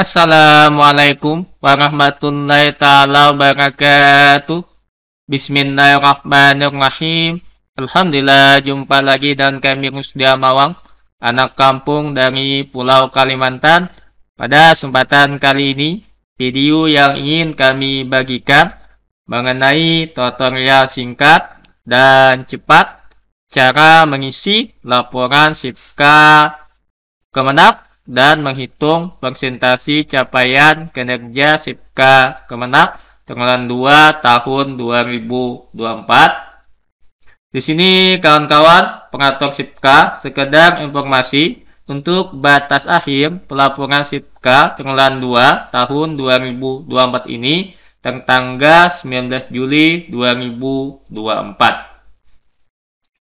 Assalamualaikum warahmatullahi taala wabarakatuh. Bismillahirrahmanirrahim. Alhamdulillah jumpa lagi dan kami Rusdia Mawang, anak kampung dari Pulau Kalimantan. Pada kesempatan kali ini, video yang ingin kami bagikan mengenai tutorial singkat dan cepat cara mengisi laporan SIPK Kemenak dan menghitung presentasi capaian kinerja SIPKA Kemenak tanggal 2 tahun 2024. Di sini kawan-kawan pengatur SIPKA sekedar informasi untuk batas akhir pelaporan SIPKA tanggal 2 tahun 2024 ini tertanggal 19 Juli 2024.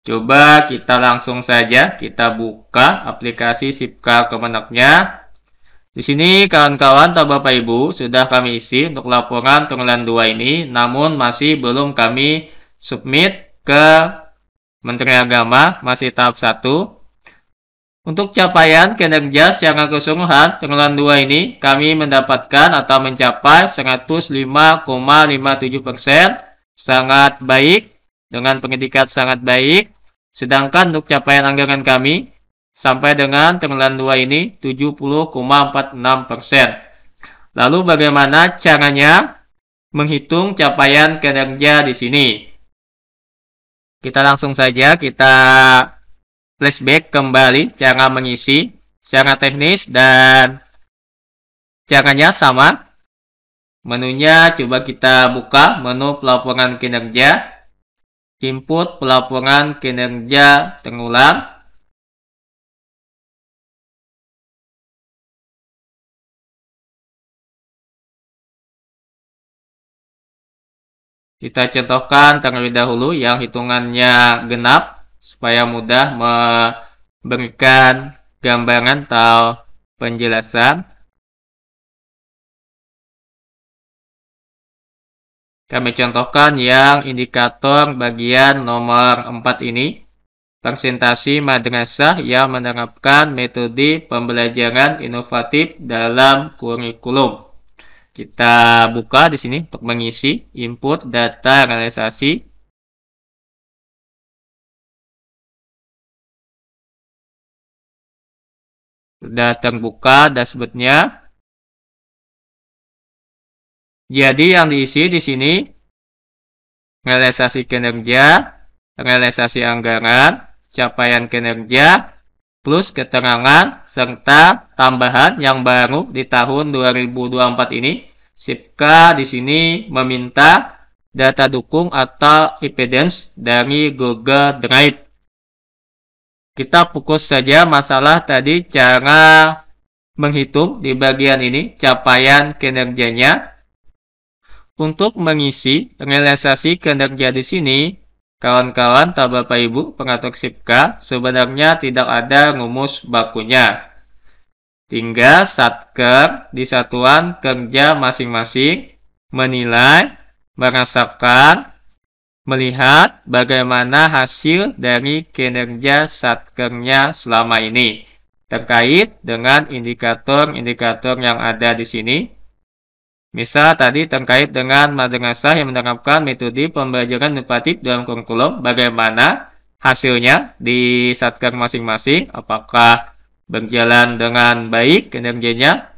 Coba kita langsung saja kita buka aplikasi Sipka Kemenaknya. Di sini kawan-kawan atau Bapak Ibu sudah kami isi untuk laporan tunggalan 2 ini namun masih belum kami submit ke Menteri Agama masih tahap 1. Untuk capaian kinerja secara keseluruhan tunggalan 2 ini kami mendapatkan atau mencapai 105,57% persen sangat baik dengan predikat sangat baik. Sedangkan untuk capaian anggaran kami sampai dengan triwulan 2 ini 70,46%. Lalu bagaimana caranya menghitung capaian kinerja di sini? Kita langsung saja kita flashback kembali cara mengisi cara teknis dan caranya sama. Menunya coba kita buka menu pelaporan kinerja input pelaporan kinerja tengkulak, Kita contohkan terlebih dahulu yang hitungannya genap supaya mudah memberikan gambaran atau penjelasan. Kami contohkan yang indikator bagian nomor 4 ini. Presentasi madrasah yang menerapkan metode pembelajaran inovatif dalam kurikulum. Kita buka di sini untuk mengisi input data realisasi sudah terbuka dashboardnya jadi yang diisi di sini realisasi kinerja, realisasi anggaran, capaian kinerja, plus keterangan serta tambahan yang baru di tahun 2024 ini. SIPKA di sini meminta data dukung atau impedance dari Google Drive. Kita fokus saja masalah tadi cara menghitung di bagian ini capaian kinerjanya untuk mengisi realisasi kinerja di sini, kawan-kawan tak Bapak Ibu pengatur SIPKA sebenarnya tidak ada rumus bakunya. Tinggal satker di satuan kerja masing-masing menilai, merasakan, melihat bagaimana hasil dari kinerja satkernya selama ini terkait dengan indikator-indikator yang ada di sini Misal tadi terkait dengan madrasah yang menerapkan metode pembelajaran inovatif dalam kurikulum, bagaimana hasilnya di satker masing-masing, apakah berjalan dengan baik kinerjanya,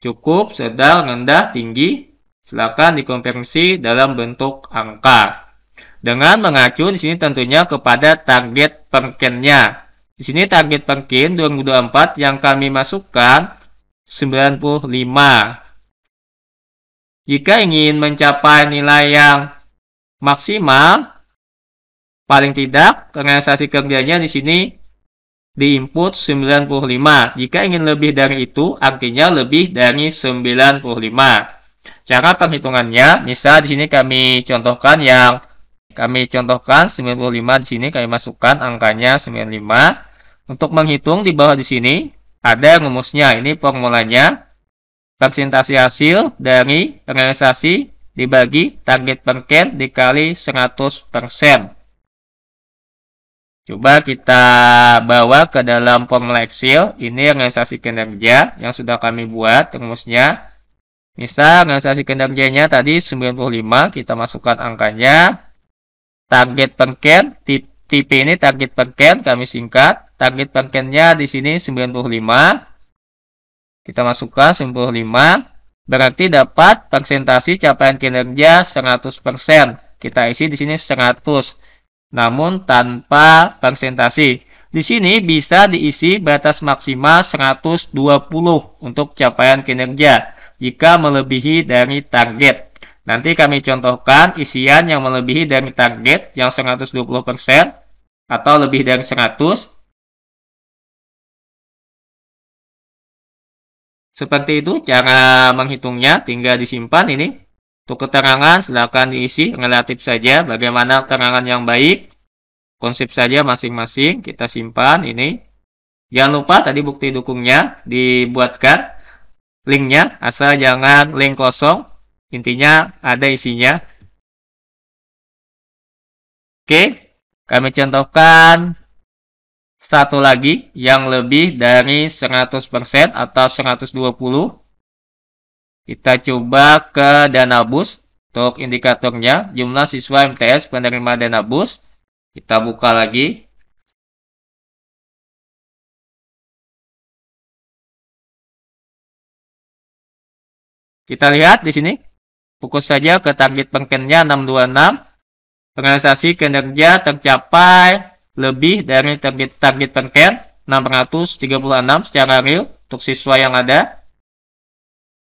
cukup, sedang, rendah, tinggi, silakan dikonversi dalam bentuk angka. Dengan mengacu di sini tentunya kepada target perkennya. Di sini target perken 2024 yang kami masukkan 95 jika ingin mencapai nilai yang maksimal, paling tidak realisasi kerjanya di sini di input 95. Jika ingin lebih dari itu, artinya lebih dari 95. Cara perhitungannya, misal di sini kami contohkan yang kami contohkan 95 di sini kami masukkan angkanya 95. Untuk menghitung di bawah di sini ada rumusnya. Ini formulanya persentase hasil dari realisasi dibagi target persen dikali 100%. Coba kita bawa ke dalam formula Excel. Ini realisasi kinerja yang sudah kami buat rumusnya. Misal realisasi kinerjanya tadi 95, kita masukkan angkanya. Target perken, tipe ini target perken kami singkat. Target perkennya di sini 95. Kita masukkan 95 Berarti dapat presentasi capaian kinerja 100%. Kita isi di sini 100. Namun tanpa presentasi. Di sini bisa diisi batas maksimal 120 untuk capaian kinerja jika melebihi dari target. Nanti kami contohkan isian yang melebihi dari target yang 120% atau lebih dari 100 Seperti itu cara menghitungnya, tinggal disimpan ini. Untuk keterangan silahkan diisi relatif saja bagaimana keterangan yang baik. Konsep saja masing-masing kita simpan ini. Jangan lupa tadi bukti dukungnya dibuatkan linknya asal jangan link kosong intinya ada isinya oke kami contohkan satu lagi yang lebih dari 100% atau 120. Kita coba ke dana bus untuk indikatornya jumlah siswa MTS penerima dana bus. Kita buka lagi Kita lihat di sini. Fokus saja ke target pengkennya 626. Realisasi kinerja tercapai lebih dari target target penken 636 secara real untuk siswa yang ada.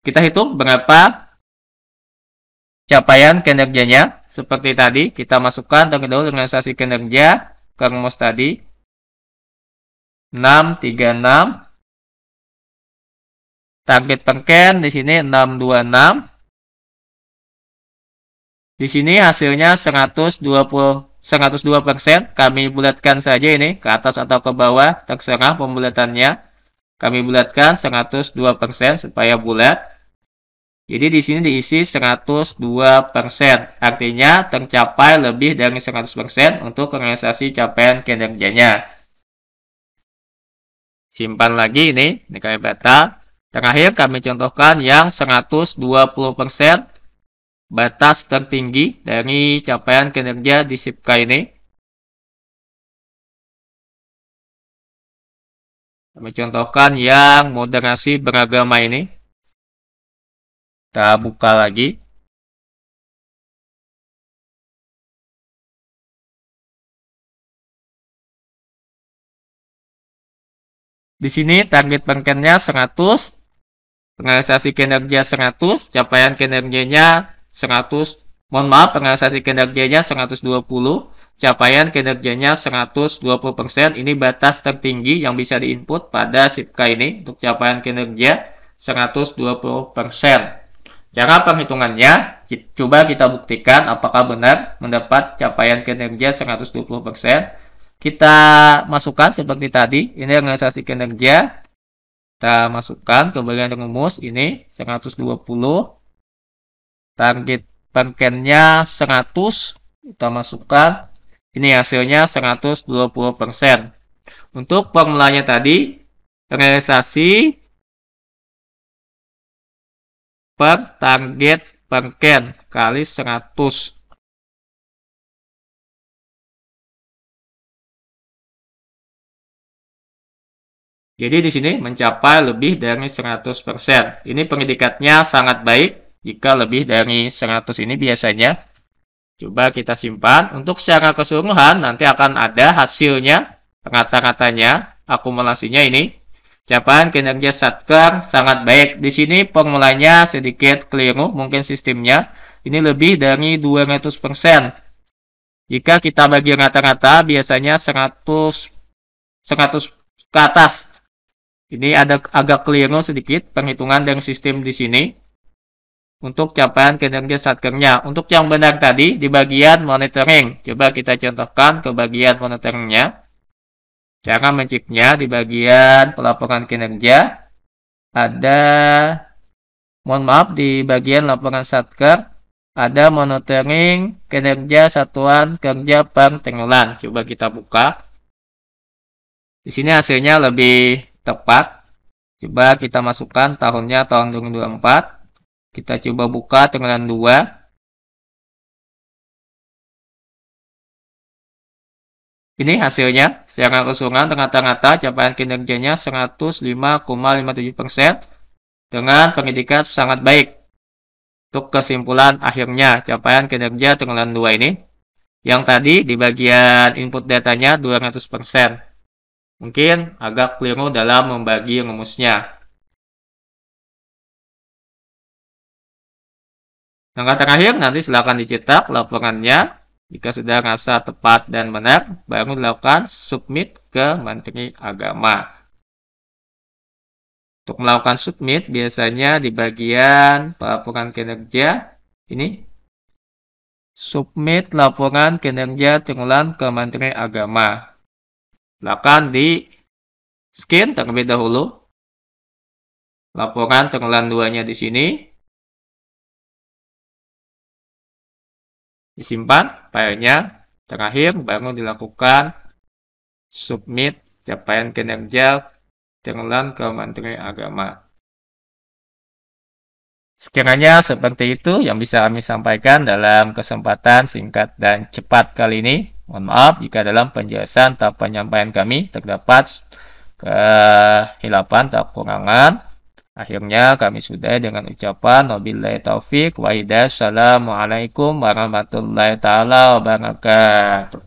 Kita hitung berapa capaian kinerjanya. Seperti tadi, kita masukkan terlebih dahulu dengan sasi kinerja ke rumus tadi. 636 target penken di sini 626 di sini hasilnya 120 102%. Kami bulatkan saja ini ke atas atau ke bawah, terserah pembulatannya. Kami bulatkan 102% supaya bulat. Jadi di sini diisi 102%, artinya tercapai lebih dari 100% untuk realisasi capaian kinerjanya. Simpan lagi ini, ini kami beta. Terakhir kami contohkan yang 120%, batas tertinggi dari capaian kinerja di SIPKA ini. Kami contohkan yang moderasi beragama ini. Kita buka lagi. Di sini target pengennya 100, realisasi kinerja 100, capaian kinerjanya 100 mohon maaf realisasi kinerjanya 120 capaian kinerjanya 120% ini batas tertinggi yang bisa diinput pada SIPK ini untuk capaian kinerja 120%. Cara penghitungannya, coba kita buktikan apakah benar mendapat capaian kinerja 120%. Kita masukkan seperti tadi, ini organisasi kinerja. Kita masukkan ke bagian rumus ini 120 target perkennya 100 kita masukkan ini hasilnya 120% untuk formulanya tadi realisasi per target pengken kali 100 jadi di sini mencapai lebih dari 100%. Ini pengindikatnya sangat baik jika lebih dari 100 ini biasanya coba kita simpan. Untuk secara keseluruhan nanti akan ada hasilnya, rata-ratanya, akumulasinya ini. Capaian kinerja satker sangat baik. Di sini formulanya sedikit keliru, mungkin sistemnya. Ini lebih dari 200%. Jika kita bagi rata-rata, biasanya 100, 100 ke atas. Ini ada agak keliru sedikit, penghitungan dari sistem di sini untuk capaian kinerja satkernya. Untuk yang benar tadi di bagian monitoring, coba kita contohkan ke bagian monitoringnya. Cara menciknya di bagian pelaporan kinerja ada mohon maaf di bagian laporan satker ada monitoring kinerja satuan kerja per Coba kita buka. Di sini hasilnya lebih tepat. Coba kita masukkan tahunnya tahun 2024. Kita coba buka tenggelan 2. Ini hasilnya, secara keseluruhan tengah rata capaian kinerjanya 105,57% dengan pendidikan sangat baik. Untuk kesimpulan akhirnya capaian kinerja tenggelan 2 ini, yang tadi di bagian input datanya 200%. Mungkin agak keliru dalam membagi rumusnya, Langkah terakhir, nanti silakan dicetak laporannya. Jika sudah rasa tepat dan benar, baru dilakukan submit ke Menteri Agama. Untuk melakukan submit, biasanya di bagian pelaporan kinerja, ini submit laporan kinerja tinggulan ke Menteri Agama. Silakan di scan terlebih dahulu. Laporan tinggulan 2-nya di sini. disimpan filenya. Terakhir, baru dilakukan submit capaian kinerja dengan ke Menteri Agama. Sekiranya seperti itu yang bisa kami sampaikan dalam kesempatan singkat dan cepat kali ini. Mohon maaf jika dalam penjelasan atau penyampaian kami terdapat kehilapan atau kekurangan. Akhirnya kami sudah dengan ucapan wabillahi taufik wa Assalamualaikum warahmatullahi taala wabarakatuh.